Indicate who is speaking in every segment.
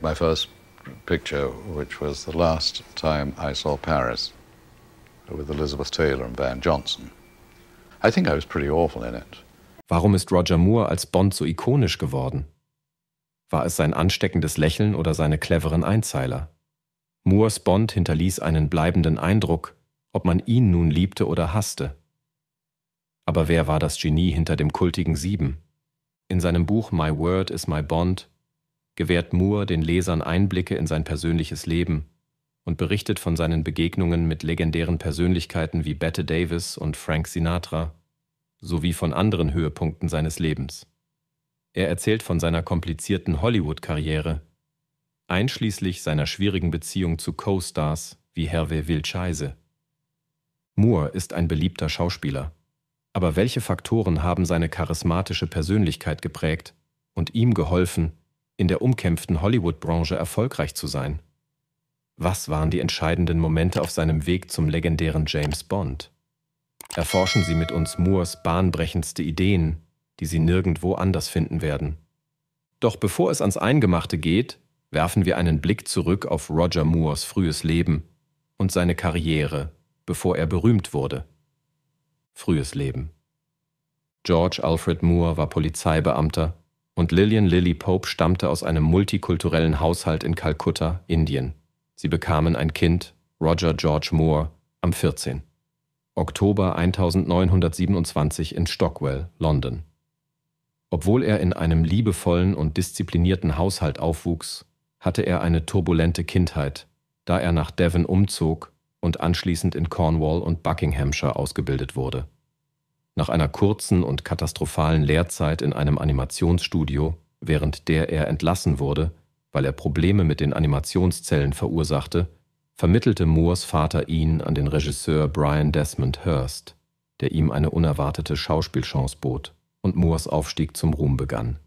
Speaker 1: My first picture, which was the last time I saw Paris, with Elizabeth Taylor and Van Johnson. I think I was pretty awful in it. Warum ist Roger Moore als Bond so ikonisch geworden? War es sein ansteckendes Lächeln oder seine cleveren Einzeiler? Moores Bond hinterließ einen bleibenden Eindruck, ob man ihn nun liebte oder hasste. Aber wer war das Genie hinter dem kultigen Sieben? In seinem Buch My Word is My Bond gewährt Moore den Lesern Einblicke in sein persönliches Leben und berichtet von seinen Begegnungen mit legendären Persönlichkeiten wie Bette Davis und Frank Sinatra, sowie von anderen Höhepunkten seines Lebens. Er erzählt von seiner komplizierten Hollywood-Karriere, einschließlich seiner schwierigen Beziehung zu Co-Stars wie Hervé Wilscheise. Moore ist ein beliebter Schauspieler. Aber welche Faktoren haben seine charismatische Persönlichkeit geprägt und ihm geholfen, in der umkämpften Hollywood-Branche erfolgreich zu sein? Was waren die entscheidenden Momente auf seinem Weg zum legendären James Bond? Erforschen Sie mit uns Moores bahnbrechendste Ideen, die Sie nirgendwo anders finden werden. Doch bevor es ans Eingemachte geht, werfen wir einen Blick zurück auf Roger Moores frühes Leben und seine Karriere, bevor er berühmt wurde. Frühes Leben. George Alfred Moore war Polizeibeamter, und Lillian Lilly Pope stammte aus einem multikulturellen Haushalt in Kalkutta, Indien. Sie bekamen ein Kind, Roger George Moore, am 14. Oktober 1927 in Stockwell, London. Obwohl er in einem liebevollen und disziplinierten Haushalt aufwuchs, hatte er eine turbulente Kindheit, da er nach Devon umzog und anschließend in Cornwall und Buckinghamshire ausgebildet wurde. Nach einer kurzen und katastrophalen Lehrzeit in einem Animationsstudio, während der er entlassen wurde, weil er Probleme mit den Animationszellen verursachte, vermittelte Moores Vater ihn an den Regisseur Brian Desmond Hurst, der ihm eine unerwartete Schauspielchance bot und Moores Aufstieg zum Ruhm begann.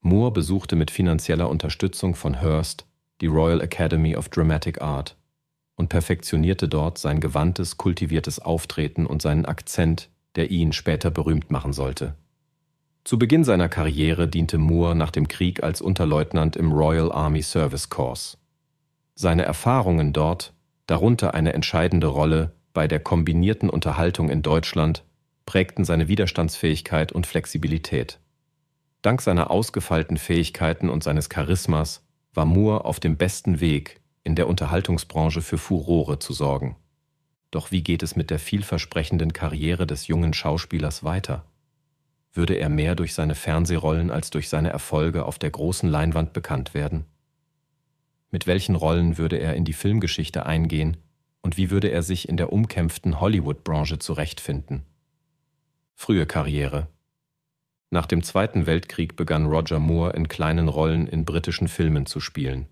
Speaker 1: Moore besuchte mit finanzieller Unterstützung von Hurst die Royal Academy of Dramatic Art und perfektionierte dort sein gewandtes, kultiviertes Auftreten und seinen Akzent, der ihn später berühmt machen sollte. Zu Beginn seiner Karriere diente Moore nach dem Krieg als Unterleutnant im Royal Army Service Corps. Seine Erfahrungen dort, darunter eine entscheidende Rolle bei der kombinierten Unterhaltung in Deutschland, prägten seine Widerstandsfähigkeit und Flexibilität. Dank seiner ausgefeilten Fähigkeiten und seines Charismas war Moore auf dem besten Weg, in der Unterhaltungsbranche für Furore zu sorgen. Doch wie geht es mit der vielversprechenden Karriere des jungen Schauspielers weiter? Würde er mehr durch seine Fernsehrollen als durch seine Erfolge auf der großen Leinwand bekannt werden? Mit welchen Rollen würde er in die Filmgeschichte eingehen und wie würde er sich in der umkämpften Hollywood-Branche zurechtfinden? Frühe Karriere Nach dem Zweiten Weltkrieg begann Roger Moore in kleinen Rollen in britischen Filmen zu spielen.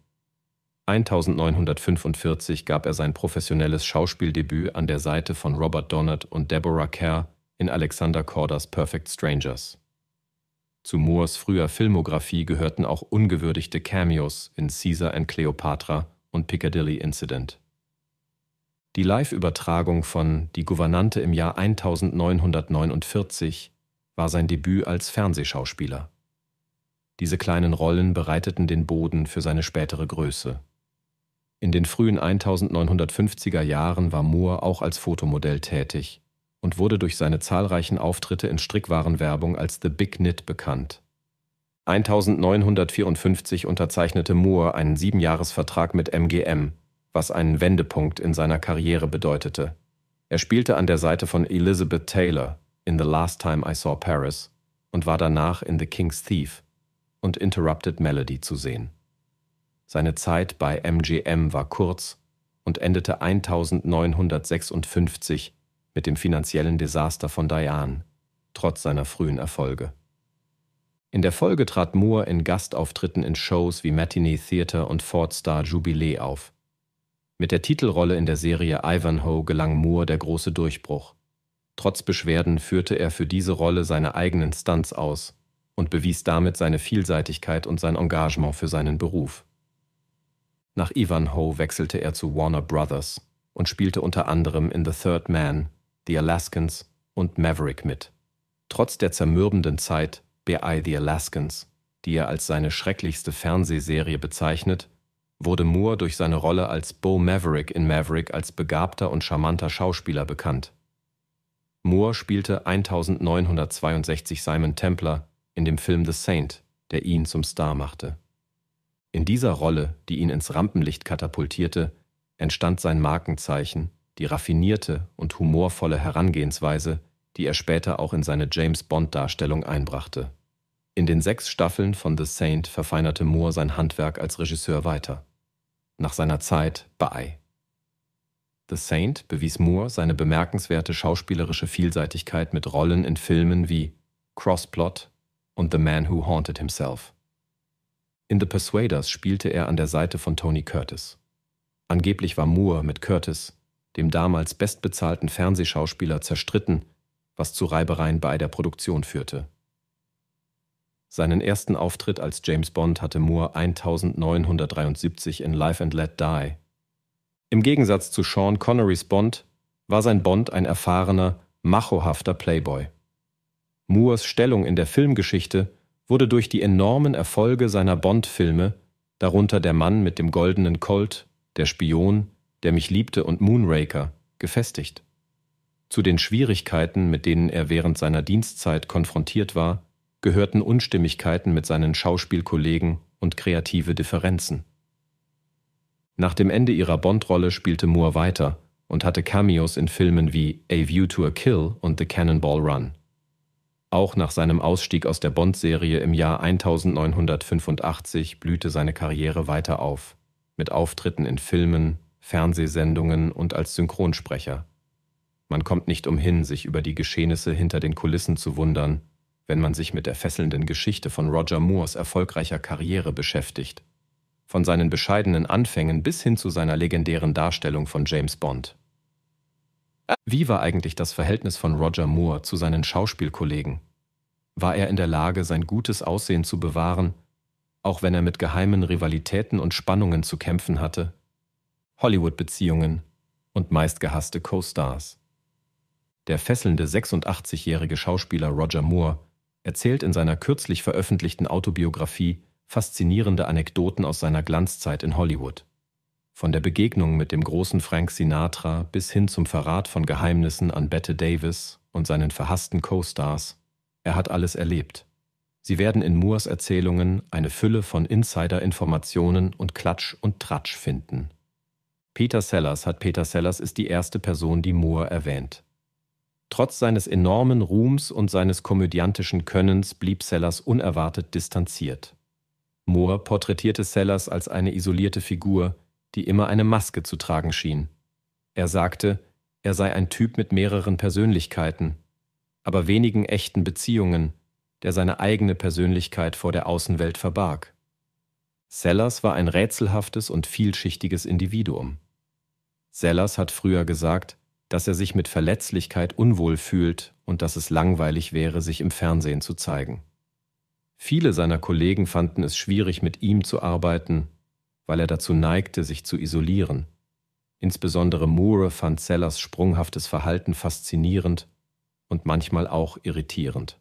Speaker 1: 1945 gab er sein professionelles Schauspieldebüt an der Seite von Robert Donat und Deborah Kerr in Alexander Corders Perfect Strangers. Zu Moores früher Filmografie gehörten auch ungewürdigte Cameos in Caesar and Cleopatra und Piccadilly Incident. Die Live-Übertragung von Die Gouvernante im Jahr 1949 war sein Debüt als Fernsehschauspieler. Diese kleinen Rollen bereiteten den Boden für seine spätere Größe. In den frühen 1950er Jahren war Moore auch als Fotomodell tätig und wurde durch seine zahlreichen Auftritte in Strickwarenwerbung als The Big Knit bekannt. 1954 unterzeichnete Moore einen Siebenjahresvertrag mit MGM, was einen Wendepunkt in seiner Karriere bedeutete. Er spielte an der Seite von Elizabeth Taylor in The Last Time I Saw Paris und war danach in The King's Thief und Interrupted Melody zu sehen. Seine Zeit bei MGM war kurz und endete 1956 mit dem finanziellen Desaster von Diane, trotz seiner frühen Erfolge. In der Folge trat Moore in Gastauftritten in Shows wie Matinee Theater und Ford Star Jubilee auf. Mit der Titelrolle in der Serie Ivanhoe gelang Moore der große Durchbruch. Trotz Beschwerden führte er für diese Rolle seine eigenen Stunts aus und bewies damit seine Vielseitigkeit und sein Engagement für seinen Beruf. Nach Ivanhoe wechselte er zu Warner Brothers und spielte unter anderem in The Third Man, The Alaskans und Maverick mit. Trotz der zermürbenden Zeit B.I. The Alaskans, die er als seine schrecklichste Fernsehserie bezeichnet, wurde Moore durch seine Rolle als Bo Maverick in Maverick als begabter und charmanter Schauspieler bekannt. Moore spielte 1962 Simon Templer in dem Film The Saint, der ihn zum Star machte. In dieser Rolle, die ihn ins Rampenlicht katapultierte, entstand sein Markenzeichen, die raffinierte und humorvolle Herangehensweise, die er später auch in seine James Bond-Darstellung einbrachte. In den sechs Staffeln von The Saint verfeinerte Moore sein Handwerk als Regisseur weiter. Nach seiner Zeit bei The Saint bewies Moore seine bemerkenswerte schauspielerische Vielseitigkeit mit Rollen in Filmen wie Crossplot und The Man Who Haunted Himself. In The Persuaders spielte er an der Seite von Tony Curtis. Angeblich war Moore mit Curtis, dem damals bestbezahlten Fernsehschauspieler, zerstritten, was zu Reibereien bei der Produktion führte. Seinen ersten Auftritt als James Bond hatte Moore 1973 in Life and Let Die. Im Gegensatz zu Sean Connerys Bond war sein Bond ein erfahrener, machohafter Playboy. Moores Stellung in der Filmgeschichte wurde durch die enormen Erfolge seiner Bond-Filme, darunter Der Mann mit dem goldenen Colt, Der Spion, Der mich liebte und Moonraker, gefestigt. Zu den Schwierigkeiten, mit denen er während seiner Dienstzeit konfrontiert war, gehörten Unstimmigkeiten mit seinen Schauspielkollegen und kreative Differenzen. Nach dem Ende ihrer Bond-Rolle spielte Moore weiter und hatte Cameos in Filmen wie A View to a Kill und The Cannonball Run. Auch nach seinem Ausstieg aus der Bond-Serie im Jahr 1985 blühte seine Karriere weiter auf, mit Auftritten in Filmen, Fernsehsendungen und als Synchronsprecher. Man kommt nicht umhin, sich über die Geschehnisse hinter den Kulissen zu wundern, wenn man sich mit der fesselnden Geschichte von Roger Moores erfolgreicher Karriere beschäftigt. Von seinen bescheidenen Anfängen bis hin zu seiner legendären Darstellung von James Bond. Wie war eigentlich das Verhältnis von Roger Moore zu seinen Schauspielkollegen? War er in der Lage, sein gutes Aussehen zu bewahren, auch wenn er mit geheimen Rivalitäten und Spannungen zu kämpfen hatte? Hollywood-Beziehungen und meistgehasste Co-Stars. Der fesselnde 86-jährige Schauspieler Roger Moore erzählt in seiner kürzlich veröffentlichten Autobiografie faszinierende Anekdoten aus seiner Glanzzeit in Hollywood. Von der Begegnung mit dem großen Frank Sinatra bis hin zum Verrat von Geheimnissen an Bette Davis und seinen verhassten Co-Stars. Er hat alles erlebt. Sie werden in Moores Erzählungen eine Fülle von Insider-Informationen und Klatsch und Tratsch finden. Peter Sellers hat Peter Sellers ist die erste Person, die Moore erwähnt. Trotz seines enormen Ruhms und seines komödiantischen Könnens blieb Sellers unerwartet distanziert. Moore porträtierte Sellers als eine isolierte Figur, die immer eine Maske zu tragen schien. Er sagte, er sei ein Typ mit mehreren Persönlichkeiten, aber wenigen echten Beziehungen, der seine eigene Persönlichkeit vor der Außenwelt verbarg. Sellers war ein rätselhaftes und vielschichtiges Individuum. Sellers hat früher gesagt, dass er sich mit Verletzlichkeit unwohl fühlt und dass es langweilig wäre, sich im Fernsehen zu zeigen. Viele seiner Kollegen fanden es schwierig, mit ihm zu arbeiten, weil er dazu neigte, sich zu isolieren. Insbesondere Moore fand Sellers sprunghaftes Verhalten faszinierend und manchmal auch irritierend.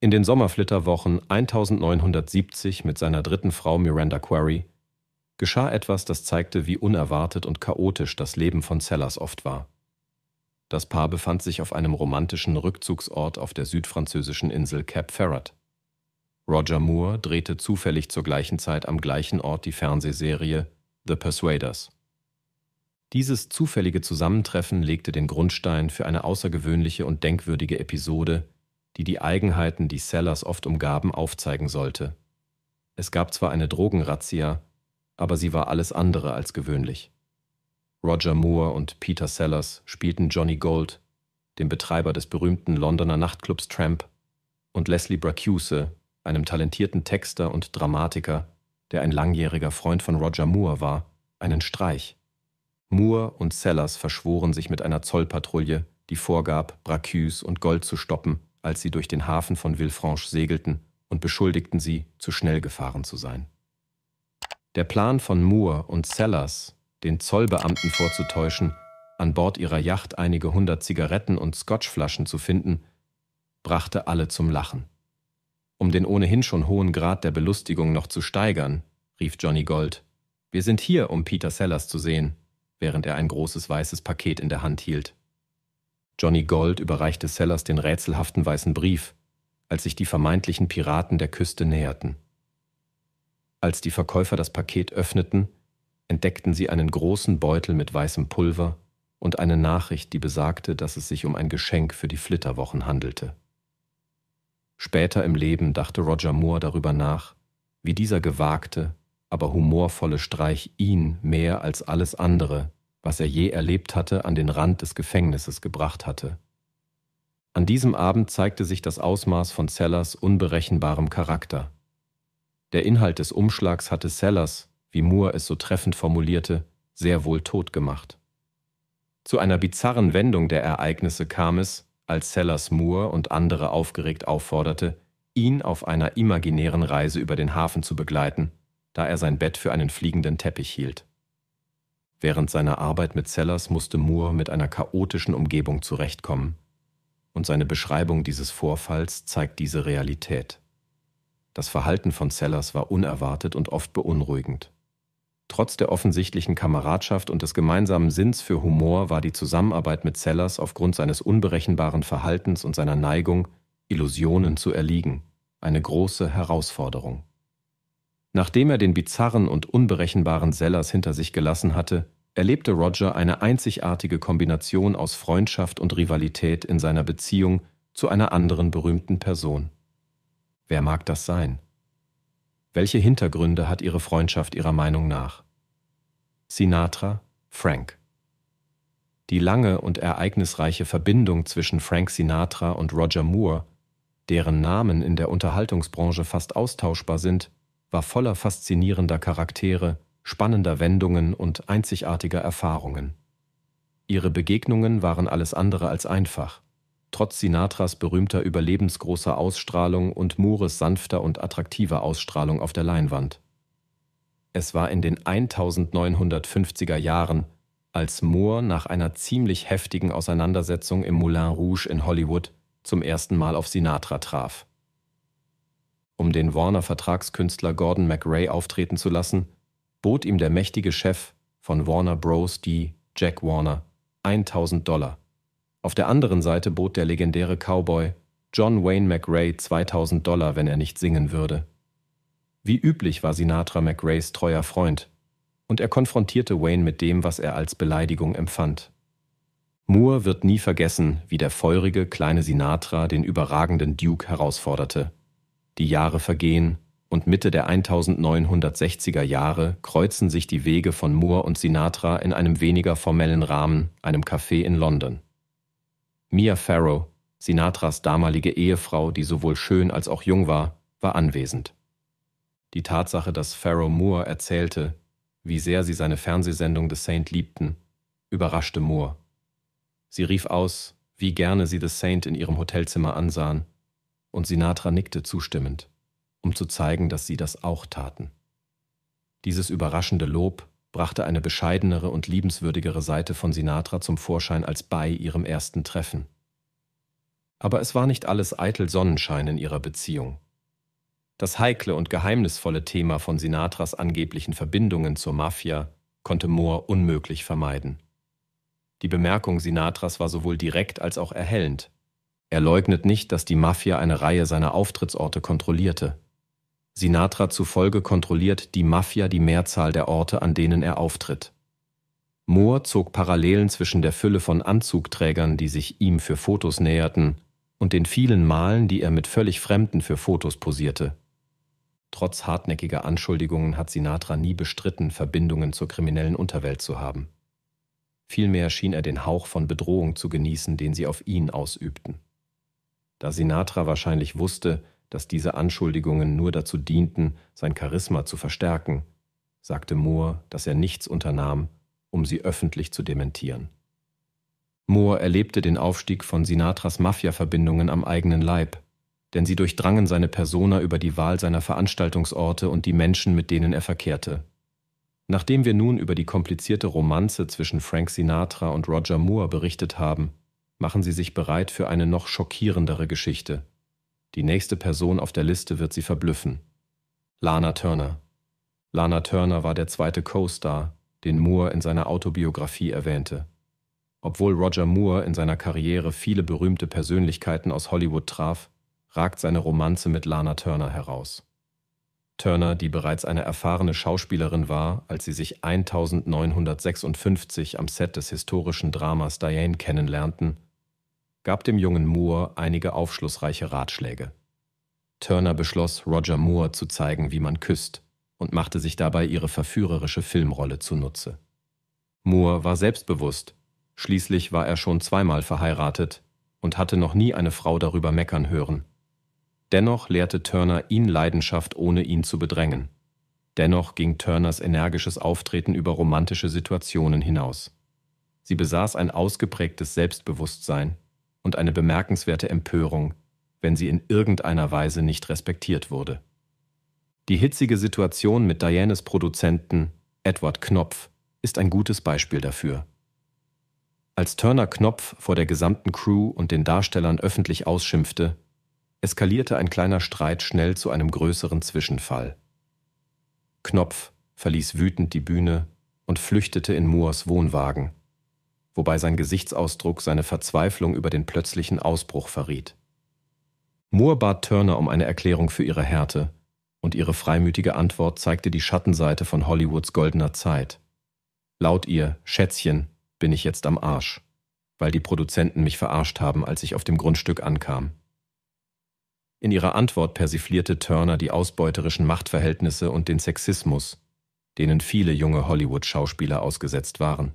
Speaker 1: In den Sommerflitterwochen 1970 mit seiner dritten Frau Miranda Quarry geschah etwas, das zeigte, wie unerwartet und chaotisch das Leben von Sellers oft war. Das Paar befand sich auf einem romantischen Rückzugsort auf der südfranzösischen Insel Cap Ferret. Roger Moore drehte zufällig zur gleichen Zeit am gleichen Ort die Fernsehserie The Persuaders. Dieses zufällige Zusammentreffen legte den Grundstein für eine außergewöhnliche und denkwürdige Episode, die die Eigenheiten, die Sellers oft umgaben, aufzeigen sollte. Es gab zwar eine Drogenrazzia, aber sie war alles andere als gewöhnlich. Roger Moore und Peter Sellers spielten Johnny Gold, dem Betreiber des berühmten Londoner Nachtclubs Tramp, und Leslie Bracuse, einem talentierten Texter und Dramatiker, der ein langjähriger Freund von Roger Moore war, einen Streich. Moore und Sellers verschworen sich mit einer Zollpatrouille, die vorgab, Bracus und Gold zu stoppen, als sie durch den Hafen von Villefranche segelten und beschuldigten sie, zu schnell gefahren zu sein. Der Plan von Moore und Sellers, den Zollbeamten vorzutäuschen, an Bord ihrer Yacht einige hundert Zigaretten und Scotchflaschen zu finden, brachte alle zum Lachen. Um den ohnehin schon hohen Grad der Belustigung noch zu steigern, rief Johnny Gold. Wir sind hier, um Peter Sellers zu sehen, während er ein großes weißes Paket in der Hand hielt. Johnny Gold überreichte Sellers den rätselhaften weißen Brief, als sich die vermeintlichen Piraten der Küste näherten. Als die Verkäufer das Paket öffneten, entdeckten sie einen großen Beutel mit weißem Pulver und eine Nachricht, die besagte, dass es sich um ein Geschenk für die Flitterwochen handelte. Später im Leben dachte Roger Moore darüber nach, wie dieser gewagte, aber humorvolle Streich ihn mehr als alles andere, was er je erlebt hatte, an den Rand des Gefängnisses gebracht hatte. An diesem Abend zeigte sich das Ausmaß von Sellers unberechenbarem Charakter. Der Inhalt des Umschlags hatte Sellers, wie Moore es so treffend formulierte, sehr wohl tot gemacht. Zu einer bizarren Wendung der Ereignisse kam es, als Sellers Moore und andere aufgeregt aufforderte, ihn auf einer imaginären Reise über den Hafen zu begleiten, da er sein Bett für einen fliegenden Teppich hielt. Während seiner Arbeit mit Sellers musste Moore mit einer chaotischen Umgebung zurechtkommen, und seine Beschreibung dieses Vorfalls zeigt diese Realität. Das Verhalten von Sellers war unerwartet und oft beunruhigend. Trotz der offensichtlichen Kameradschaft und des gemeinsamen Sinns für Humor war die Zusammenarbeit mit Sellers aufgrund seines unberechenbaren Verhaltens und seiner Neigung, Illusionen zu erliegen, eine große Herausforderung. Nachdem er den bizarren und unberechenbaren Sellers hinter sich gelassen hatte, erlebte Roger eine einzigartige Kombination aus Freundschaft und Rivalität in seiner Beziehung zu einer anderen berühmten Person. Wer mag das sein? Welche Hintergründe hat Ihre Freundschaft Ihrer Meinung nach? Sinatra, Frank. Die lange und ereignisreiche Verbindung zwischen Frank Sinatra und Roger Moore, deren Namen in der Unterhaltungsbranche fast austauschbar sind, war voller faszinierender Charaktere, spannender Wendungen und einzigartiger Erfahrungen. Ihre Begegnungen waren alles andere als einfach trotz Sinatras berühmter überlebensgroßer Ausstrahlung und Moores sanfter und attraktiver Ausstrahlung auf der Leinwand. Es war in den 1950er Jahren, als Moore nach einer ziemlich heftigen Auseinandersetzung im Moulin Rouge in Hollywood zum ersten Mal auf Sinatra traf. Um den Warner-Vertragskünstler Gordon McRae auftreten zu lassen, bot ihm der mächtige Chef von Warner Bros. D., Jack Warner 1000 Dollar, auf der anderen Seite bot der legendäre Cowboy John Wayne McRae 2000 Dollar, wenn er nicht singen würde. Wie üblich war Sinatra McRaes treuer Freund und er konfrontierte Wayne mit dem, was er als Beleidigung empfand. Moore wird nie vergessen, wie der feurige kleine Sinatra den überragenden Duke herausforderte. Die Jahre vergehen und Mitte der 1960er Jahre kreuzen sich die Wege von Moore und Sinatra in einem weniger formellen Rahmen, einem Café in London. Mia Farrow, Sinatras damalige Ehefrau, die sowohl schön als auch jung war, war anwesend. Die Tatsache, dass Farrow Moore erzählte, wie sehr sie seine Fernsehsendung The Saint liebten, überraschte Moore. Sie rief aus, wie gerne sie The Saint in ihrem Hotelzimmer ansahen, und Sinatra nickte zustimmend, um zu zeigen, dass sie das auch taten. Dieses überraschende Lob brachte eine bescheidenere und liebenswürdigere Seite von Sinatra zum Vorschein als bei ihrem ersten Treffen. Aber es war nicht alles eitel Sonnenschein in ihrer Beziehung. Das heikle und geheimnisvolle Thema von Sinatras angeblichen Verbindungen zur Mafia konnte Moore unmöglich vermeiden. Die Bemerkung Sinatras war sowohl direkt als auch erhellend. Er leugnet nicht, dass die Mafia eine Reihe seiner Auftrittsorte kontrollierte. Sinatra zufolge kontrolliert die Mafia die Mehrzahl der Orte, an denen er auftritt. Moore zog Parallelen zwischen der Fülle von Anzugträgern, die sich ihm für Fotos näherten, und den vielen Malen, die er mit völlig Fremden für Fotos posierte. Trotz hartnäckiger Anschuldigungen hat Sinatra nie bestritten, Verbindungen zur kriminellen Unterwelt zu haben. Vielmehr schien er den Hauch von Bedrohung zu genießen, den sie auf ihn ausübten. Da Sinatra wahrscheinlich wusste, dass diese Anschuldigungen nur dazu dienten, sein Charisma zu verstärken, sagte Moore, dass er nichts unternahm, um sie öffentlich zu dementieren. Moore erlebte den Aufstieg von Sinatras Mafia-Verbindungen am eigenen Leib, denn sie durchdrangen seine Persona über die Wahl seiner Veranstaltungsorte und die Menschen, mit denen er verkehrte. Nachdem wir nun über die komplizierte Romanze zwischen Frank Sinatra und Roger Moore berichtet haben, machen Sie sich bereit für eine noch schockierendere Geschichte. Die nächste Person auf der Liste wird sie verblüffen. Lana Turner. Lana Turner war der zweite Co-Star, den Moore in seiner Autobiografie erwähnte. Obwohl Roger Moore in seiner Karriere viele berühmte Persönlichkeiten aus Hollywood traf, ragt seine Romanze mit Lana Turner heraus. Turner, die bereits eine erfahrene Schauspielerin war, als sie sich 1956 am Set des historischen Dramas Diane kennenlernten, gab dem jungen Moore einige aufschlussreiche Ratschläge. Turner beschloss, Roger Moore zu zeigen, wie man küsst, und machte sich dabei ihre verführerische Filmrolle zunutze. Moore war selbstbewusst, schließlich war er schon zweimal verheiratet und hatte noch nie eine Frau darüber meckern hören. Dennoch lehrte Turner ihn Leidenschaft, ohne ihn zu bedrängen. Dennoch ging Turners energisches Auftreten über romantische Situationen hinaus. Sie besaß ein ausgeprägtes Selbstbewusstsein, und eine bemerkenswerte Empörung, wenn sie in irgendeiner Weise nicht respektiert wurde. Die hitzige Situation mit Dianes Produzenten, Edward Knopf, ist ein gutes Beispiel dafür. Als Turner Knopf vor der gesamten Crew und den Darstellern öffentlich ausschimpfte, eskalierte ein kleiner Streit schnell zu einem größeren Zwischenfall. Knopf verließ wütend die Bühne und flüchtete in Moors Wohnwagen, wobei sein Gesichtsausdruck seine Verzweiflung über den plötzlichen Ausbruch verriet. Moore bat Turner um eine Erklärung für ihre Härte, und ihre freimütige Antwort zeigte die Schattenseite von Hollywoods goldener Zeit. Laut ihr, Schätzchen, bin ich jetzt am Arsch, weil die Produzenten mich verarscht haben, als ich auf dem Grundstück ankam. In ihrer Antwort persiflierte Turner die ausbeuterischen Machtverhältnisse und den Sexismus, denen viele junge Hollywood-Schauspieler ausgesetzt waren.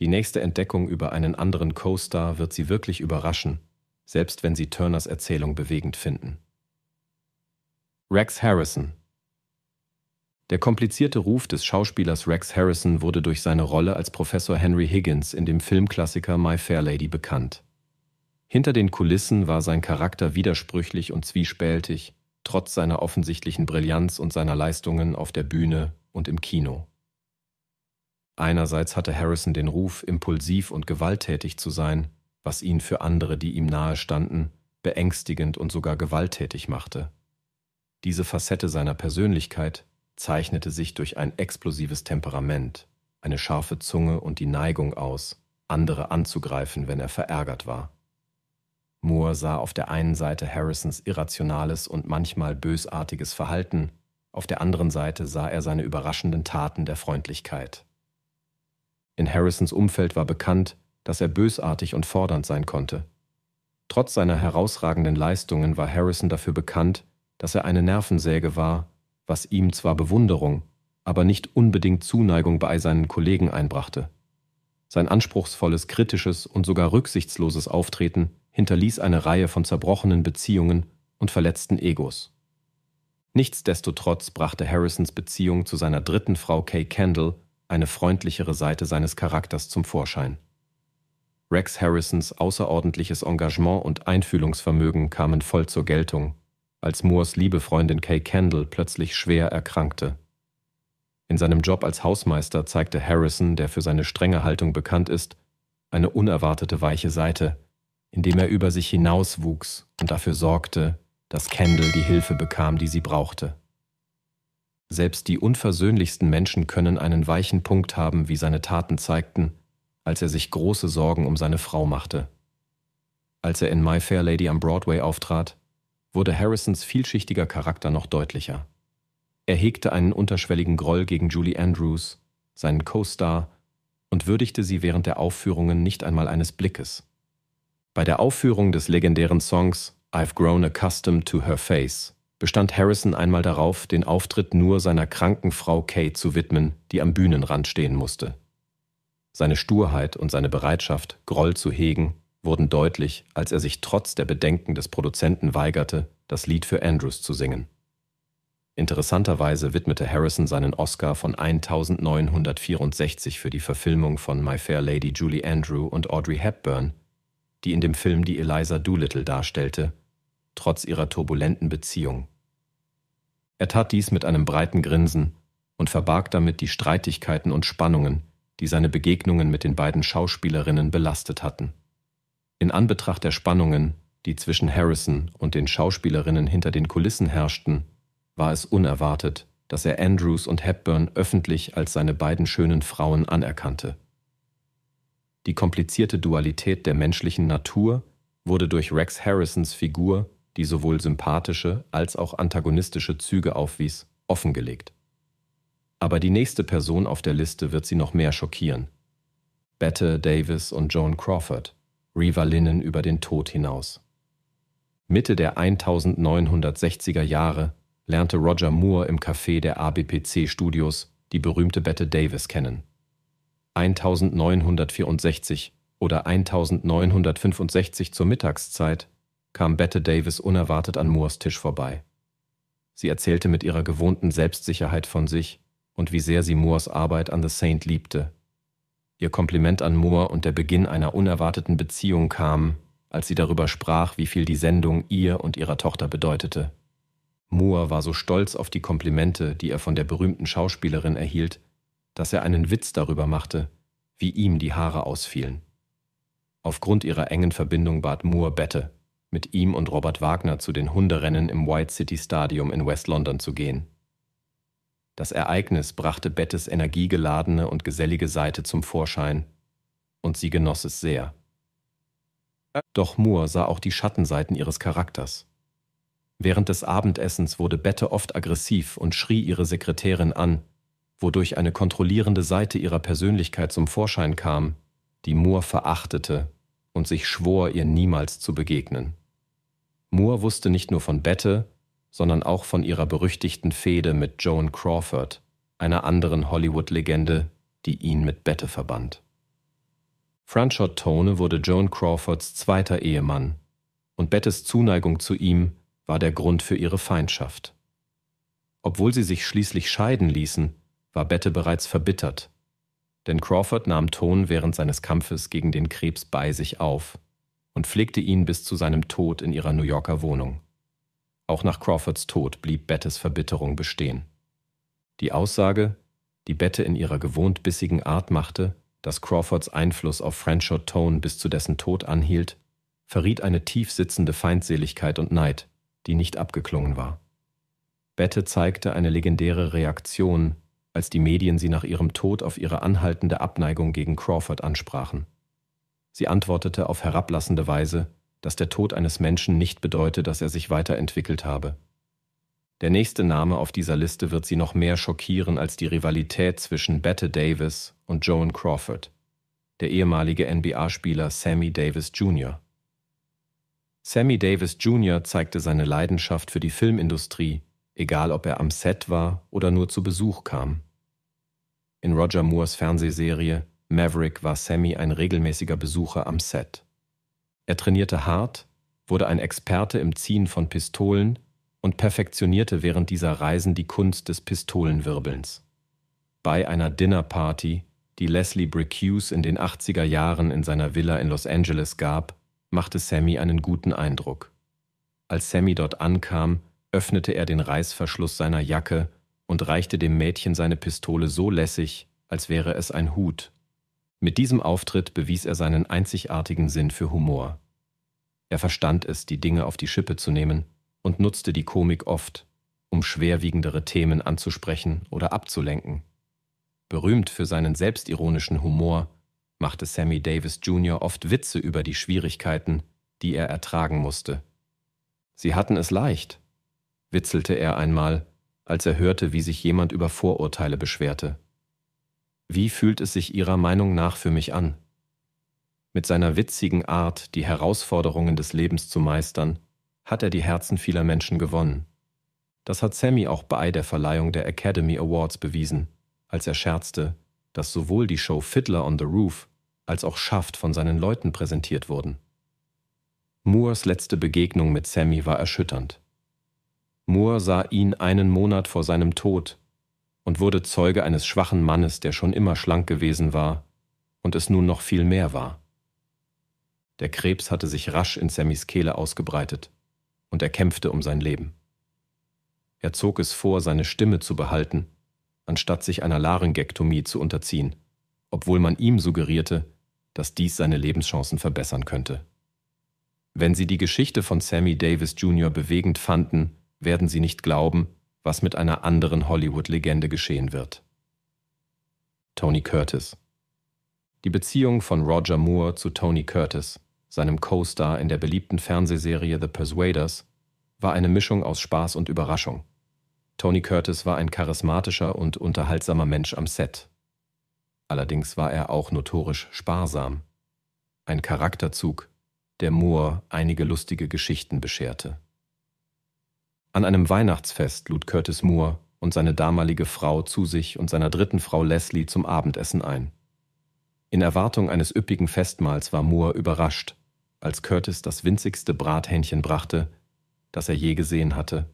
Speaker 1: Die nächste Entdeckung über einen anderen Co-Star wird sie wirklich überraschen, selbst wenn sie Turners Erzählung bewegend finden. Rex Harrison Der komplizierte Ruf des Schauspielers Rex Harrison wurde durch seine Rolle als Professor Henry Higgins in dem Filmklassiker My Fair Lady bekannt. Hinter den Kulissen war sein Charakter widersprüchlich und zwiespältig, trotz seiner offensichtlichen Brillanz und seiner Leistungen auf der Bühne und im Kino. Einerseits hatte Harrison den Ruf, impulsiv und gewalttätig zu sein, was ihn für andere, die ihm nahe standen, beängstigend und sogar gewalttätig machte. Diese Facette seiner Persönlichkeit zeichnete sich durch ein explosives Temperament, eine scharfe Zunge und die Neigung aus, andere anzugreifen, wenn er verärgert war. Moore sah auf der einen Seite Harrisons irrationales und manchmal bösartiges Verhalten, auf der anderen Seite sah er seine überraschenden Taten der Freundlichkeit. In Harrisons Umfeld war bekannt, dass er bösartig und fordernd sein konnte. Trotz seiner herausragenden Leistungen war Harrison dafür bekannt, dass er eine Nervensäge war, was ihm zwar Bewunderung, aber nicht unbedingt Zuneigung bei seinen Kollegen einbrachte. Sein anspruchsvolles, kritisches und sogar rücksichtsloses Auftreten hinterließ eine Reihe von zerbrochenen Beziehungen und verletzten Egos. Nichtsdestotrotz brachte Harrisons Beziehung zu seiner dritten Frau Kay Kendall eine freundlichere Seite seines Charakters zum Vorschein. Rex Harrisons außerordentliches Engagement und Einfühlungsvermögen kamen voll zur Geltung, als Moores liebe Freundin Kay Kendall plötzlich schwer erkrankte. In seinem Job als Hausmeister zeigte Harrison, der für seine strenge Haltung bekannt ist, eine unerwartete weiche Seite, indem er über sich hinauswuchs und dafür sorgte, dass Kendall die Hilfe bekam, die sie brauchte. Selbst die unversöhnlichsten Menschen können einen weichen Punkt haben, wie seine Taten zeigten, als er sich große Sorgen um seine Frau machte. Als er in My Fair Lady am Broadway auftrat, wurde Harrisons vielschichtiger Charakter noch deutlicher. Er hegte einen unterschwelligen Groll gegen Julie Andrews, seinen Co-Star, und würdigte sie während der Aufführungen nicht einmal eines Blickes. Bei der Aufführung des legendären Songs I've Grown Accustomed to Her Face bestand Harrison einmal darauf, den Auftritt nur seiner kranken Frau Kay zu widmen, die am Bühnenrand stehen musste. Seine Sturheit und seine Bereitschaft, Groll zu hegen, wurden deutlich, als er sich trotz der Bedenken des Produzenten weigerte, das Lied für Andrews zu singen. Interessanterweise widmete Harrison seinen Oscar von 1964 für die Verfilmung von My Fair Lady Julie Andrew und Audrey Hepburn, die in dem Film die Eliza Doolittle darstellte, trotz ihrer turbulenten Beziehung er tat dies mit einem breiten Grinsen und verbarg damit die Streitigkeiten und Spannungen, die seine Begegnungen mit den beiden Schauspielerinnen belastet hatten. In Anbetracht der Spannungen, die zwischen Harrison und den Schauspielerinnen hinter den Kulissen herrschten, war es unerwartet, dass er Andrews und Hepburn öffentlich als seine beiden schönen Frauen anerkannte. Die komplizierte Dualität der menschlichen Natur wurde durch Rex Harrisons Figur die sowohl sympathische als auch antagonistische Züge aufwies, offengelegt. Aber die nächste Person auf der Liste wird sie noch mehr schockieren. Bette Davis und Joan Crawford, Rivalinnen über den Tod hinaus. Mitte der 1960er Jahre lernte Roger Moore im Café der ABPC Studios die berühmte Bette Davis kennen. 1964 oder 1965 zur Mittagszeit kam Bette Davis unerwartet an Moors Tisch vorbei. Sie erzählte mit ihrer gewohnten Selbstsicherheit von sich und wie sehr sie Moors Arbeit an The Saint liebte. Ihr Kompliment an Moore und der Beginn einer unerwarteten Beziehung kamen, als sie darüber sprach, wie viel die Sendung ihr und ihrer Tochter bedeutete. Moore war so stolz auf die Komplimente, die er von der berühmten Schauspielerin erhielt, dass er einen Witz darüber machte, wie ihm die Haare ausfielen. Aufgrund ihrer engen Verbindung bat Moore Bette, mit ihm und Robert Wagner zu den Hunderennen im White City Stadium in West London zu gehen. Das Ereignis brachte Bettes energiegeladene und gesellige Seite zum Vorschein, und sie genoss es sehr. Doch Moore sah auch die Schattenseiten ihres Charakters. Während des Abendessens wurde Bette oft aggressiv und schrie ihre Sekretärin an, wodurch eine kontrollierende Seite ihrer Persönlichkeit zum Vorschein kam, die Moore verachtete und sich schwor, ihr niemals zu begegnen. Moore wusste nicht nur von Bette, sondern auch von ihrer berüchtigten Fehde mit Joan Crawford, einer anderen Hollywood-Legende, die ihn mit Bette verband. Franchot Tone wurde Joan Crawfords zweiter Ehemann, und Bettes Zuneigung zu ihm war der Grund für ihre Feindschaft. Obwohl sie sich schließlich scheiden ließen, war Bette bereits verbittert, denn Crawford nahm Tone während seines Kampfes gegen den Krebs bei sich auf und pflegte ihn bis zu seinem Tod in ihrer New Yorker Wohnung. Auch nach Crawfords Tod blieb Bettes Verbitterung bestehen. Die Aussage, die Bette in ihrer gewohnt bissigen Art machte, dass Crawfords Einfluss auf Franchot Tone bis zu dessen Tod anhielt, verriet eine tief sitzende Feindseligkeit und Neid, die nicht abgeklungen war. Bette zeigte eine legendäre Reaktion, als die Medien sie nach ihrem Tod auf ihre anhaltende Abneigung gegen Crawford ansprachen. Sie antwortete auf herablassende Weise, dass der Tod eines Menschen nicht bedeute, dass er sich weiterentwickelt habe. Der nächste Name auf dieser Liste wird sie noch mehr schockieren als die Rivalität zwischen Bette Davis und Joan Crawford, der ehemalige NBA-Spieler Sammy Davis Jr. Sammy Davis Jr. zeigte seine Leidenschaft für die Filmindustrie, egal ob er am Set war oder nur zu Besuch kam. In Roger Moores Fernsehserie Maverick war Sammy ein regelmäßiger Besucher am Set. Er trainierte hart, wurde ein Experte im Ziehen von Pistolen und perfektionierte während dieser Reisen die Kunst des Pistolenwirbelns. Bei einer Dinnerparty, die Leslie Bricuse in den 80er Jahren in seiner Villa in Los Angeles gab, machte Sammy einen guten Eindruck. Als Sammy dort ankam, öffnete er den Reißverschluss seiner Jacke und reichte dem Mädchen seine Pistole so lässig, als wäre es ein Hut mit diesem Auftritt bewies er seinen einzigartigen Sinn für Humor. Er verstand es, die Dinge auf die Schippe zu nehmen und nutzte die Komik oft, um schwerwiegendere Themen anzusprechen oder abzulenken. Berühmt für seinen selbstironischen Humor machte Sammy Davis Jr. oft Witze über die Schwierigkeiten, die er ertragen musste. Sie hatten es leicht, witzelte er einmal, als er hörte, wie sich jemand über Vorurteile beschwerte. Wie fühlt es sich Ihrer Meinung nach für mich an? Mit seiner witzigen Art, die Herausforderungen des Lebens zu meistern, hat er die Herzen vieler Menschen gewonnen. Das hat Sammy auch bei der Verleihung der Academy Awards bewiesen, als er scherzte, dass sowohl die Show Fiddler on the Roof als auch Schaft von seinen Leuten präsentiert wurden. Moores letzte Begegnung mit Sammy war erschütternd. Moore sah ihn einen Monat vor seinem Tod und wurde Zeuge eines schwachen Mannes, der schon immer schlank gewesen war und es nun noch viel mehr war. Der Krebs hatte sich rasch in Sammys Kehle ausgebreitet und er kämpfte um sein Leben. Er zog es vor, seine Stimme zu behalten, anstatt sich einer Laryngektomie zu unterziehen, obwohl man ihm suggerierte, dass dies seine Lebenschancen verbessern könnte. Wenn Sie die Geschichte von Sammy Davis Jr. bewegend fanden, werden Sie nicht glauben, was mit einer anderen Hollywood-Legende geschehen wird. Tony Curtis Die Beziehung von Roger Moore zu Tony Curtis, seinem Co-Star in der beliebten Fernsehserie The Persuaders, war eine Mischung aus Spaß und Überraschung. Tony Curtis war ein charismatischer und unterhaltsamer Mensch am Set. Allerdings war er auch notorisch sparsam. Ein Charakterzug, der Moore einige lustige Geschichten bescherte. An einem Weihnachtsfest lud Curtis Moore und seine damalige Frau zu sich und seiner dritten Frau Leslie zum Abendessen ein. In Erwartung eines üppigen Festmahls war Moore überrascht, als Curtis das winzigste Brathähnchen brachte, das er je gesehen hatte.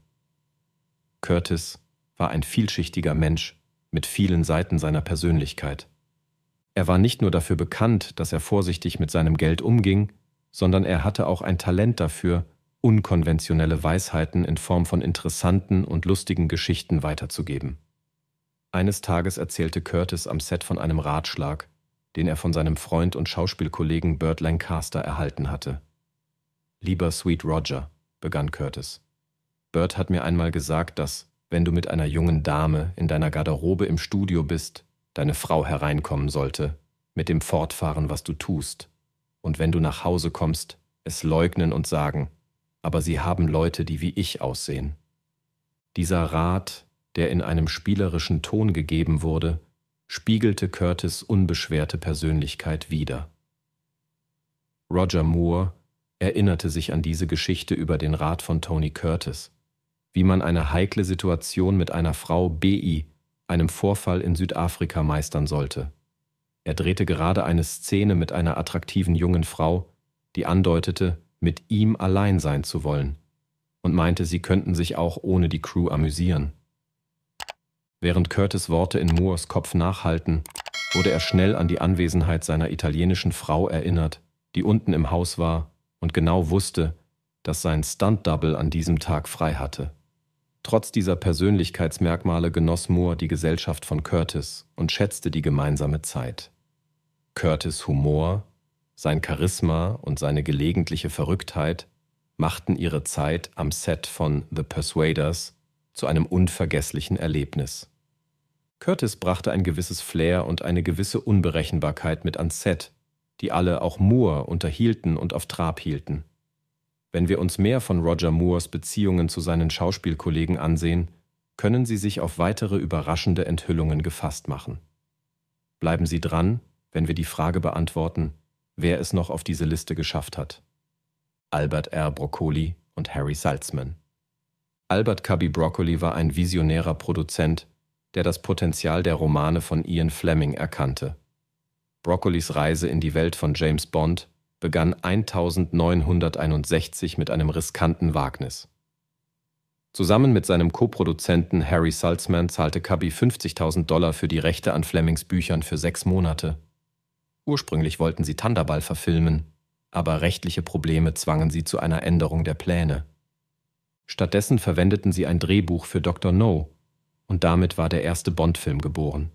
Speaker 1: Curtis war ein vielschichtiger Mensch mit vielen Seiten seiner Persönlichkeit. Er war nicht nur dafür bekannt, dass er vorsichtig mit seinem Geld umging, sondern er hatte auch ein Talent dafür, unkonventionelle Weisheiten in Form von interessanten und lustigen Geschichten weiterzugeben. Eines Tages erzählte Curtis am Set von einem Ratschlag, den er von seinem Freund und Schauspielkollegen Burt Lancaster erhalten hatte. Lieber Sweet Roger, begann Curtis. Burt hat mir einmal gesagt, dass, wenn du mit einer jungen Dame in deiner Garderobe im Studio bist, deine Frau hereinkommen sollte, mit dem Fortfahren, was du tust. Und wenn du nach Hause kommst, es leugnen und sagen, aber sie haben Leute, die wie ich aussehen. Dieser Rat, der in einem spielerischen Ton gegeben wurde, spiegelte Curtis unbeschwerte Persönlichkeit wider. Roger Moore erinnerte sich an diese Geschichte über den Rat von Tony Curtis, wie man eine heikle Situation mit einer Frau BI, einem Vorfall in Südafrika, meistern sollte. Er drehte gerade eine Szene mit einer attraktiven jungen Frau, die andeutete, mit ihm allein sein zu wollen und meinte, sie könnten sich auch ohne die Crew amüsieren. Während Curtis Worte in Moores Kopf nachhalten, wurde er schnell an die Anwesenheit seiner italienischen Frau erinnert, die unten im Haus war und genau wusste, dass sein Stunt-Double an diesem Tag frei hatte. Trotz dieser Persönlichkeitsmerkmale genoss Moore die Gesellschaft von Curtis und schätzte die gemeinsame Zeit. Curtis Humor sein Charisma und seine gelegentliche Verrücktheit machten ihre Zeit am Set von The Persuaders zu einem unvergesslichen Erlebnis. Curtis brachte ein gewisses Flair und eine gewisse Unberechenbarkeit mit ans Set, die alle auch Moore unterhielten und auf Trab hielten. Wenn wir uns mehr von Roger Moores Beziehungen zu seinen Schauspielkollegen ansehen, können Sie sich auf weitere überraschende Enthüllungen gefasst machen. Bleiben Sie dran, wenn wir die Frage beantworten, wer es noch auf diese Liste geschafft hat. Albert R. Broccoli und Harry Salzman. Albert Cubby Broccoli war ein visionärer Produzent, der das Potenzial der Romane von Ian Fleming erkannte. Broccolis Reise in die Welt von James Bond begann 1961 mit einem riskanten Wagnis. Zusammen mit seinem Co-Produzenten Harry Salzman zahlte Cubby 50.000 Dollar für die Rechte an Flemings Büchern für sechs Monate. Ursprünglich wollten sie Thunderball verfilmen, aber rechtliche Probleme zwangen sie zu einer Änderung der Pläne. Stattdessen verwendeten sie ein Drehbuch für Dr. No und damit war der erste Bond-Film geboren.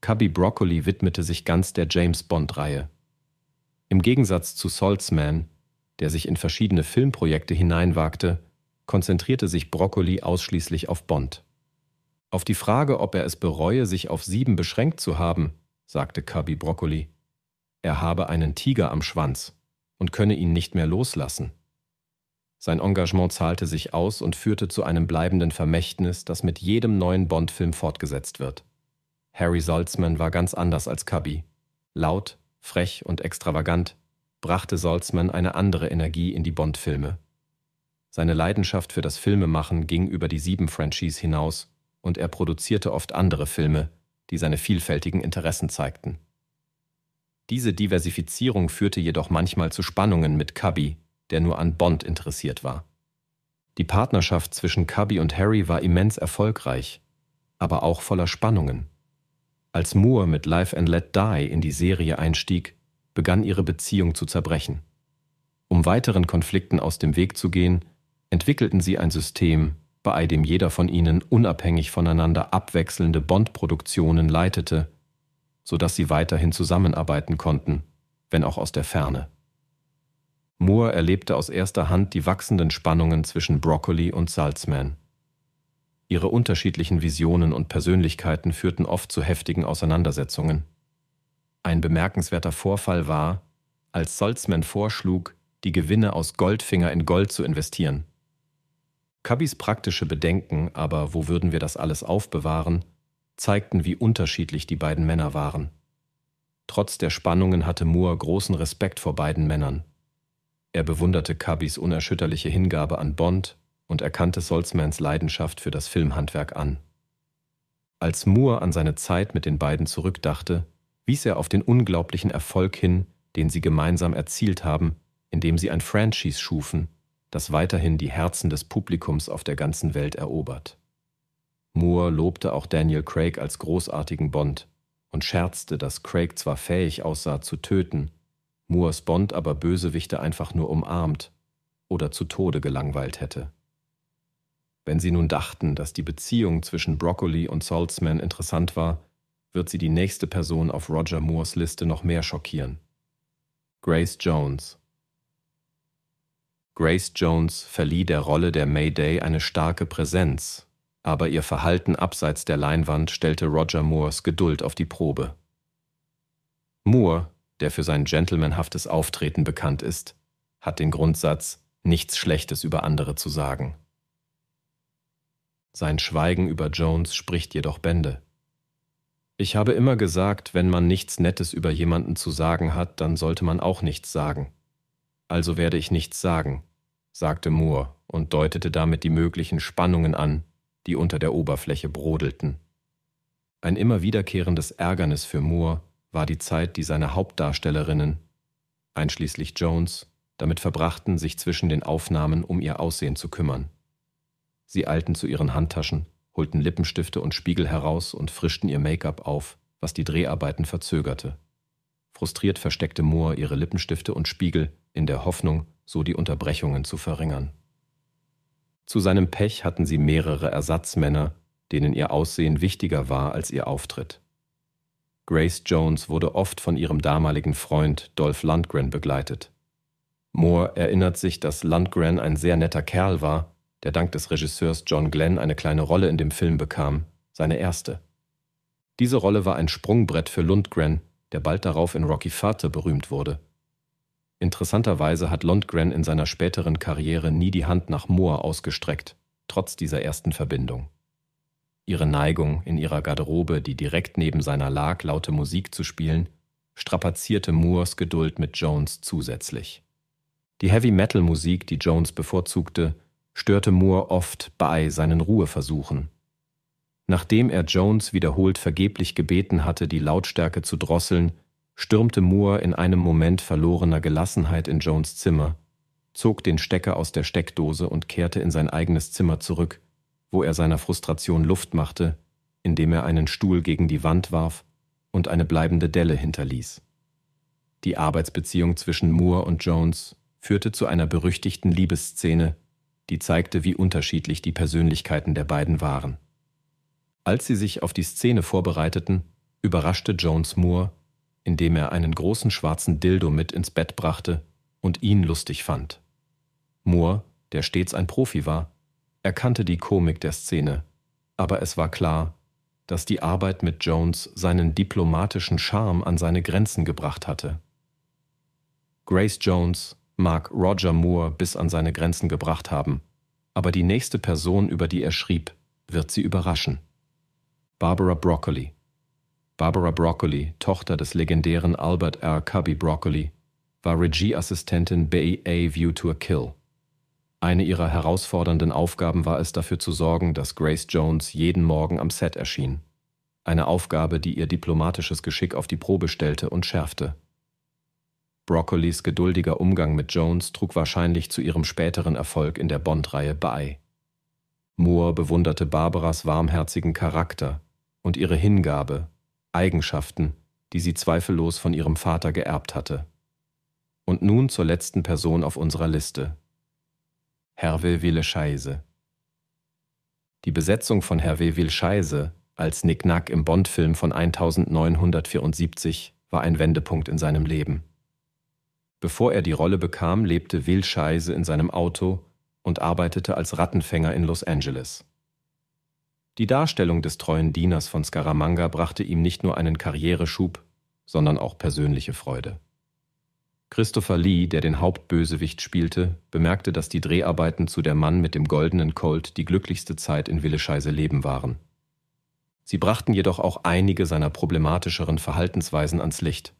Speaker 1: Cubby Broccoli widmete sich ganz der James Bond-Reihe. Im Gegensatz zu Saltzman, der sich in verschiedene Filmprojekte hineinwagte, konzentrierte sich Broccoli ausschließlich auf Bond. Auf die Frage, ob er es bereue, sich auf sieben beschränkt zu haben, sagte Cubby Broccoli. Er habe einen Tiger am Schwanz und könne ihn nicht mehr loslassen. Sein Engagement zahlte sich aus und führte zu einem bleibenden Vermächtnis, das mit jedem neuen Bond-Film fortgesetzt wird. Harry Saltzman war ganz anders als Cubby. Laut, frech und extravagant brachte Saltzman eine andere Energie in die Bond-Filme. Seine Leidenschaft für das Filmemachen ging über die sieben Franchise hinaus und er produzierte oft andere Filme, die seine vielfältigen Interessen zeigten. Diese Diversifizierung führte jedoch manchmal zu Spannungen mit Cubby, der nur an Bond interessiert war. Die Partnerschaft zwischen Cubby und Harry war immens erfolgreich, aber auch voller Spannungen. Als Moore mit Life and Let Die in die Serie einstieg, begann ihre Beziehung zu zerbrechen. Um weiteren Konflikten aus dem Weg zu gehen, entwickelten sie ein System, bei dem jeder von ihnen unabhängig voneinander abwechselnde Bondproduktionen produktionen leitete, sodass sie weiterhin zusammenarbeiten konnten, wenn auch aus der Ferne. Moore erlebte aus erster Hand die wachsenden Spannungen zwischen Broccoli und Salzman. Ihre unterschiedlichen Visionen und Persönlichkeiten führten oft zu heftigen Auseinandersetzungen. Ein bemerkenswerter Vorfall war, als Salzman vorschlug, die Gewinne aus Goldfinger in Gold zu investieren – Cubby's praktische Bedenken, aber wo würden wir das alles aufbewahren, zeigten, wie unterschiedlich die beiden Männer waren. Trotz der Spannungen hatte Moore großen Respekt vor beiden Männern. Er bewunderte Cubbys unerschütterliche Hingabe an Bond und erkannte Solzmans Leidenschaft für das Filmhandwerk an. Als Moore an seine Zeit mit den beiden zurückdachte, wies er auf den unglaublichen Erfolg hin, den sie gemeinsam erzielt haben, indem sie ein Franchise schufen, das weiterhin die Herzen des Publikums auf der ganzen Welt erobert. Moore lobte auch Daniel Craig als großartigen Bond und scherzte, dass Craig zwar fähig aussah zu töten, Moores Bond aber Bösewichte einfach nur umarmt oder zu Tode gelangweilt hätte. Wenn Sie nun dachten, dass die Beziehung zwischen Broccoli und Saltzman interessant war, wird sie die nächste Person auf Roger Moores Liste noch mehr schockieren. Grace Jones, Grace Jones verlieh der Rolle der Mayday eine starke Präsenz, aber ihr Verhalten abseits der Leinwand stellte Roger Moores Geduld auf die Probe. Moore, der für sein gentlemanhaftes Auftreten bekannt ist, hat den Grundsatz, nichts Schlechtes über andere zu sagen. Sein Schweigen über Jones spricht jedoch Bände. Ich habe immer gesagt, wenn man nichts Nettes über jemanden zu sagen hat, dann sollte man auch nichts sagen also werde ich nichts sagen, sagte Moore und deutete damit die möglichen Spannungen an, die unter der Oberfläche brodelten. Ein immer wiederkehrendes Ärgernis für Moore war die Zeit, die seine Hauptdarstellerinnen, einschließlich Jones, damit verbrachten, sich zwischen den Aufnahmen um ihr Aussehen zu kümmern. Sie eilten zu ihren Handtaschen, holten Lippenstifte und Spiegel heraus und frischten ihr Make-up auf, was die Dreharbeiten verzögerte. Frustriert versteckte Moore ihre Lippenstifte und Spiegel in der Hoffnung, so die Unterbrechungen zu verringern. Zu seinem Pech hatten sie mehrere Ersatzmänner, denen ihr Aussehen wichtiger war als ihr Auftritt. Grace Jones wurde oft von ihrem damaligen Freund Dolph Lundgren begleitet. Moore erinnert sich, dass Lundgren ein sehr netter Kerl war, der dank des Regisseurs John Glenn eine kleine Rolle in dem Film bekam, seine erste. Diese Rolle war ein Sprungbrett für Lundgren, der bald darauf in Rocky Vater berühmt wurde. Interessanterweise hat Lundgren in seiner späteren Karriere nie die Hand nach Moore ausgestreckt, trotz dieser ersten Verbindung. Ihre Neigung, in ihrer Garderobe, die direkt neben seiner lag, laute Musik zu spielen, strapazierte Moores Geduld mit Jones zusätzlich. Die Heavy-Metal-Musik, die Jones bevorzugte, störte Moore oft bei seinen Ruheversuchen. Nachdem er Jones wiederholt vergeblich gebeten hatte, die Lautstärke zu drosseln, stürmte Moore in einem Moment verlorener Gelassenheit in Jones Zimmer, zog den Stecker aus der Steckdose und kehrte in sein eigenes Zimmer zurück, wo er seiner Frustration Luft machte, indem er einen Stuhl gegen die Wand warf und eine bleibende Delle hinterließ. Die Arbeitsbeziehung zwischen Moore und Jones führte zu einer berüchtigten Liebesszene, die zeigte, wie unterschiedlich die Persönlichkeiten der beiden waren. Als sie sich auf die Szene vorbereiteten, überraschte Jones Moore, indem er einen großen schwarzen Dildo mit ins Bett brachte und ihn lustig fand. Moore, der stets ein Profi war, erkannte die Komik der Szene, aber es war klar, dass die Arbeit mit Jones seinen diplomatischen Charme an seine Grenzen gebracht hatte. Grace Jones mag Roger Moore bis an seine Grenzen gebracht haben, aber die nächste Person, über die er schrieb, wird sie überraschen. Barbara Broccoli Barbara Broccoli, Tochter des legendären Albert R. Cubby Broccoli, war Regieassistentin Bay A View to a Kill. Eine ihrer herausfordernden Aufgaben war es, dafür zu sorgen, dass Grace Jones jeden Morgen am Set erschien. Eine Aufgabe, die ihr diplomatisches Geschick auf die Probe stellte und schärfte. Broccolis geduldiger Umgang mit Jones trug wahrscheinlich zu ihrem späteren Erfolg in der Bond-Reihe bei. Moore bewunderte Barbaras warmherzigen Charakter und ihre Hingabe Eigenschaften, die sie zweifellos von ihrem Vater geerbt hatte. Und nun zur letzten Person auf unserer Liste. Hervé Villescheise. Die Besetzung von Hervé Villescheise als Nick Nack im Bond-Film von 1974 war ein Wendepunkt in seinem Leben. Bevor er die Rolle bekam, lebte Wilscheise in seinem Auto und arbeitete als Rattenfänger in Los Angeles. Die Darstellung des treuen Dieners von Scaramanga brachte ihm nicht nur einen Karriereschub, sondern auch persönliche Freude. Christopher Lee, der den Hauptbösewicht spielte, bemerkte, dass die Dreharbeiten zu Der Mann mit dem goldenen Colt die glücklichste Zeit in Willescheise Leben waren. Sie brachten jedoch auch einige seiner problematischeren Verhaltensweisen ans Licht.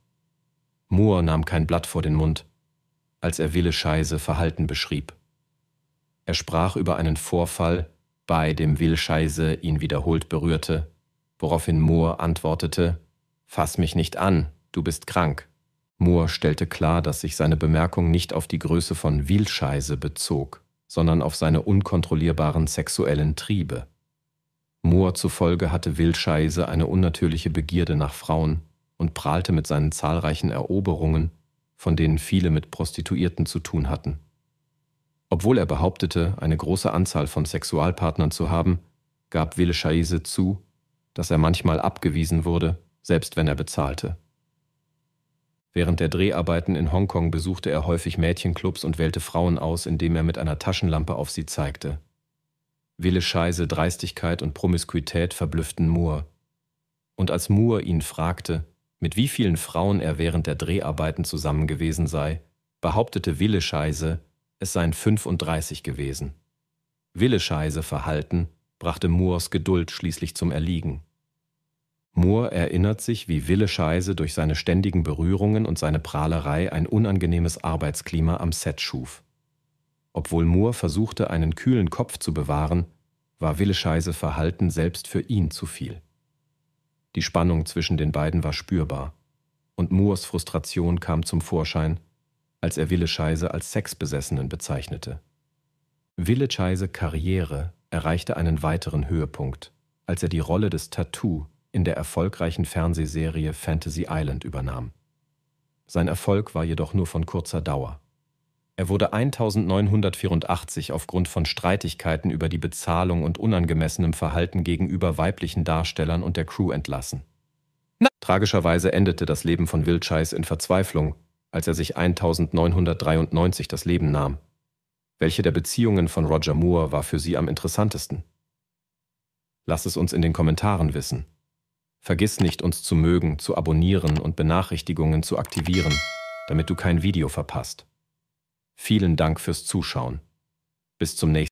Speaker 1: Moore nahm kein Blatt vor den Mund, als er Willescheise Verhalten beschrieb. Er sprach über einen Vorfall, bei dem Wilscheise ihn wiederholt berührte, woraufhin Moore antwortete, Fass mich nicht an, du bist krank. Moore stellte klar, dass sich seine Bemerkung nicht auf die Größe von Wilscheise bezog, sondern auf seine unkontrollierbaren sexuellen Triebe. Moore zufolge hatte Wilscheise eine unnatürliche Begierde nach Frauen und prahlte mit seinen zahlreichen Eroberungen, von denen viele mit Prostituierten zu tun hatten. Obwohl er behauptete, eine große Anzahl von Sexualpartnern zu haben, gab Wille Scheise zu, dass er manchmal abgewiesen wurde, selbst wenn er bezahlte. Während der Dreharbeiten in Hongkong besuchte er häufig Mädchenclubs und wählte Frauen aus, indem er mit einer Taschenlampe auf sie zeigte. Wille Scheise Dreistigkeit und Promiskuität verblüfften Moore. Und als Moore ihn fragte, mit wie vielen Frauen er während der Dreharbeiten zusammen gewesen sei, behauptete Wille Scheise, es seien 35 gewesen. Willescheise Verhalten brachte Moors Geduld schließlich zum Erliegen. Moore erinnert sich, wie Willescheise durch seine ständigen Berührungen und seine Prahlerei ein unangenehmes Arbeitsklima am Set schuf. Obwohl Moore versuchte, einen kühlen Kopf zu bewahren, war Willescheise Verhalten selbst für ihn zu viel. Die Spannung zwischen den beiden war spürbar, und Moors Frustration kam zum Vorschein, als er Wille Scheise als Sexbesessenen bezeichnete. Wille Scheise Karriere erreichte einen weiteren Höhepunkt, als er die Rolle des Tattoo in der erfolgreichen Fernsehserie Fantasy Island übernahm. Sein Erfolg war jedoch nur von kurzer Dauer. Er wurde 1984 aufgrund von Streitigkeiten über die Bezahlung und unangemessenem Verhalten gegenüber weiblichen Darstellern und der Crew entlassen. Na Tragischerweise endete das Leben von Wildscheiß in Verzweiflung als er sich 1993 das Leben nahm. Welche der Beziehungen von Roger Moore war für Sie am interessantesten? Lass es uns in den Kommentaren wissen. Vergiss nicht, uns zu mögen, zu abonnieren und Benachrichtigungen zu aktivieren, damit du kein Video verpasst. Vielen Dank fürs Zuschauen. Bis zum nächsten Mal.